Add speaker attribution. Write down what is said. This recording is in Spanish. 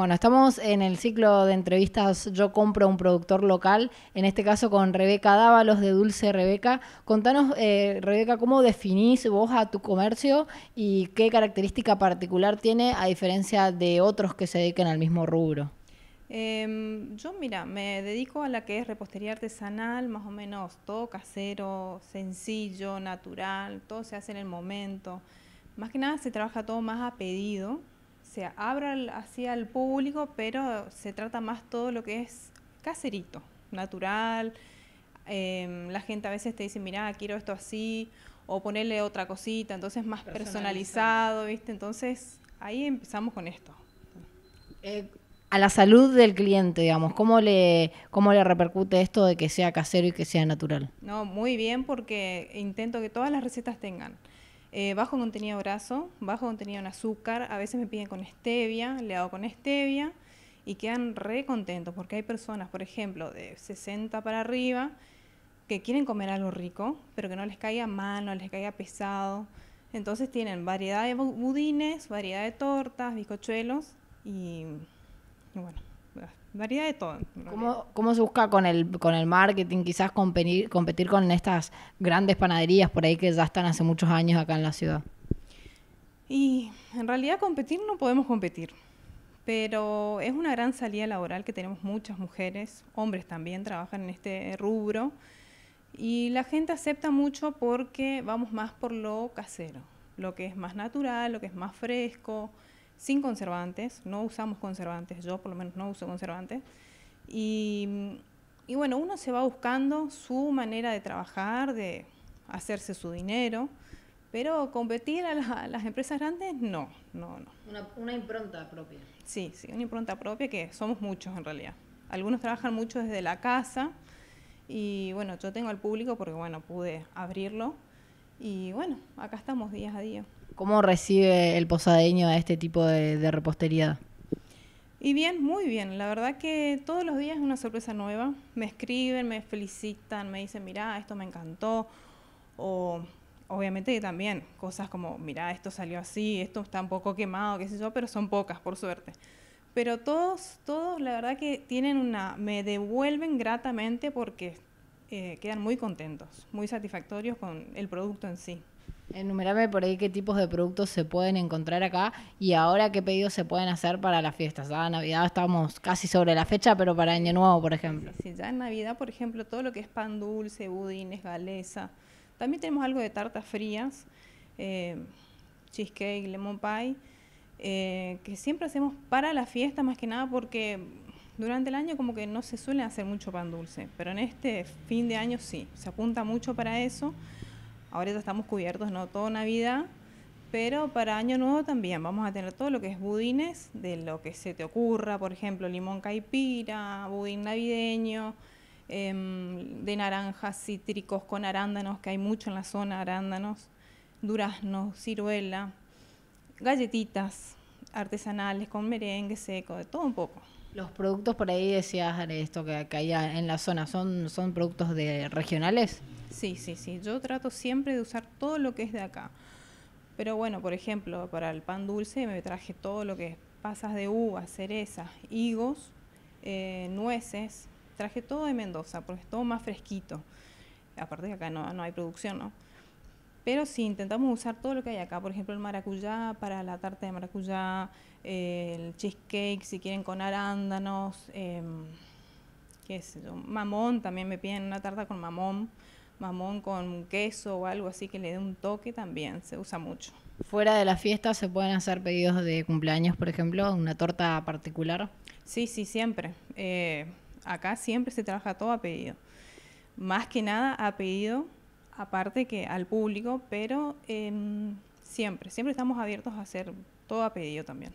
Speaker 1: Bueno, estamos en el ciclo de entrevistas Yo compro un productor local, en este caso con Rebeca Dávalos de Dulce Rebeca. Contanos, eh, Rebeca, ¿cómo definís vos a tu comercio y qué característica particular tiene a diferencia de otros que se dediquen al mismo rubro?
Speaker 2: Em, yo, mira, me dedico a la que es repostería artesanal, más o menos todo casero, sencillo, natural, todo se hace en el momento. Más que nada se trabaja todo más a pedido sea, abra hacia el público, pero se trata más todo lo que es caserito, natural. Em, la gente a veces te dice, mira, quiero esto así, o ponerle otra cosita, entonces más personalizado, ¿viste? Entonces ahí empezamos con esto. Eh,
Speaker 1: a la salud del cliente, digamos, ¿cómo le, ¿cómo le repercute esto de que sea casero y que sea natural?
Speaker 2: No, muy bien, porque intento que todas las recetas tengan eh, bajo contenido graso, bajo contenido en azúcar, a veces me piden con stevia, le hago con stevia y quedan re contentos porque hay personas, por ejemplo, de 60 para arriba que quieren comer algo rico, pero que no les caiga mal, no les caiga pesado. Entonces tienen variedad de budines, variedad de tortas, bizcochuelos y variedad de todo.
Speaker 1: ¿Cómo, ¿Cómo, se busca con el, con el marketing? Quizás competir, competir con estas grandes panaderías por ahí que ya están hace muchos años acá en la ciudad.
Speaker 2: Y en realidad competir no podemos competir, pero es una gran salida laboral que tenemos muchas mujeres, hombres también trabajan en este rubro, y la gente acepta mucho porque vamos más por lo casero, lo que es más natural, lo que es más fresco, sin conservantes, no usamos conservantes, yo por lo menos no uso conservantes. Y, bueno, uno se va buscando su manera de trabajar, de hacerse su dinero, pero competir a, las empresas grandes, no, no, no.
Speaker 1: Una, una impronta propia.
Speaker 2: Sí, sí, una impronta propia que somos muchos en realidad. Algunos trabajan mucho desde la casa y bueno, yo tengo al público porque bueno, pude abrirlo y bueno, acá estamos día a día.
Speaker 1: ¿Cómo recibe el posadeño a este tipo de, de repostería?
Speaker 2: Y bien, muy bien. La verdad que todos los días es una sorpresa nueva. Me escriben, me felicitan, me dicen, mirá, esto me encantó. O obviamente también cosas como, mirá, esto salió así, esto está un poco quemado, qué sé yo, pero son pocas, por suerte. Pero todos, todos, la verdad que tienen una, me devuelven gratamente porque eh, quedan muy contentos, muy satisfactorios con el producto en sí. Enumérame por
Speaker 1: ahí qué tipos de productos se pueden encontrar acá y ahora qué pedidos se pueden hacer para las fiestas. Ya Navidad estamos casi sobre la fecha, pero para Año Nuevo, por ejemplo. Sí, ya
Speaker 2: en Navidad, por ejemplo, todo lo que es pan dulce, budines, galesa. También tenemos algo de tartas frías, eh, cheesecake, lemon pie, eh, que siempre hacemos para la fiesta más que nada porque durante el año como que no se suele hacer mucho pan dulce, pero en este fin de año sí, se apunta mucho para eso. Ahora ya estamos cubiertos, ¿no? Todo Navidad, pero para Año Nuevo también vamos a tener todo lo que es budines, de lo que se te ocurra, por ejemplo, limón caipira, budín navideño, em, de naranjas, cítricos con arándanos, que hay mucho en la zona, arándanos, duraznos, ciruela, galletitas, artesanales, con merengue seco, de todo un poco.
Speaker 1: Los productos por ahí decías esto que, hay en la zona, ¿son, son productos de regionales?
Speaker 2: Sí, sí, sí. Yo trato siempre de usar todo lo que es de acá. Pero bueno, por ejemplo, para el pan dulce me traje todo lo que es pasas de uva, cerezas, higos, eh, nueces. Traje todo de Mendoza porque es todo más fresquito. Aparte que acá no, no hay producción, ¿no? Pero si intentamos usar todo lo que hay acá, por ejemplo el maracuyá para la tarta de maracuyá, eh, el cheesecake si quieren con arándanos, em, qué sé mamón, también me piden una tarta con mamón, mamón con queso o algo así que le dé un toque también, se usa mucho.
Speaker 1: Fuera de la fiesta se pueden hacer pedidos de cumpleaños, por ejemplo, una torta particular.
Speaker 2: Sí, sí, siempre. Eh, acá siempre se trabaja todo a pedido. Más que nada a pedido aparte que al público, pero em, siempre, siempre estamos abiertos a hacer todo a pedido también.